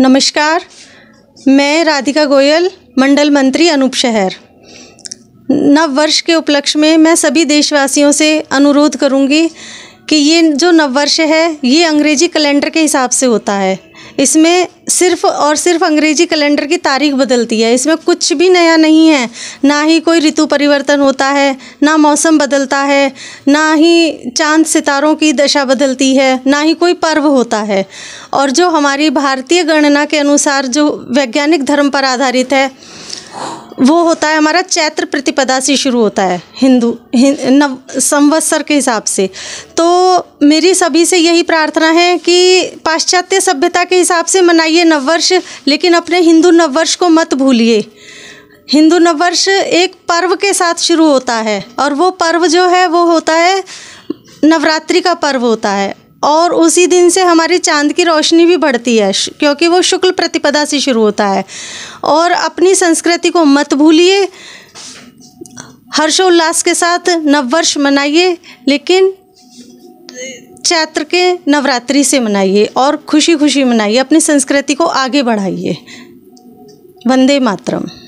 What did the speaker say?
नमस्कार मैं राधिका गोयल मंडल मंत्री अनूप शहर नव वर्ष के उपलक्ष्य में मैं सभी देशवासियों से अनुरोध करूंगी कि ये जो नववर्ष है ये अंग्रेजी कैलेंडर के हिसाब से होता है इसमें सिर्फ और सिर्फ अंग्रेजी कैलेंडर की तारीख बदलती है इसमें कुछ भी नया नहीं है ना ही कोई ऋतु परिवर्तन होता है ना मौसम बदलता है ना ही चांद सितारों की दशा बदलती है ना ही कोई पर्व होता है और जो हमारी भारतीय गणना के अनुसार जो वैज्ञानिक धर्म पर आधारित है वो होता है हमारा चैत्र प्रतिपदा से शुरू होता है हिंदू हिं, नव संवत्सर के हिसाब से तो मेरी सभी से यही प्रार्थना है कि पाश्चात्य सभ्यता के हिसाब से मनाइए नववर्ष लेकिन अपने हिंदू नववर्ष को मत भूलिए हिंदू नववर्ष एक पर्व के साथ शुरू होता है और वो पर्व जो है वो होता है नवरात्रि का पर्व होता है और उसी दिन से हमारी चांद की रोशनी भी बढ़ती है क्योंकि वो शुक्ल प्रतिपदा से शुरू होता है और अपनी संस्कृति को मत भूलिए हर्षोल्लास के साथ नववर्ष मनाइए लेकिन चैत्र के नवरात्रि से मनाइए और खुशी खुशी मनाइए अपनी संस्कृति को आगे बढ़ाइए वंदे मातरम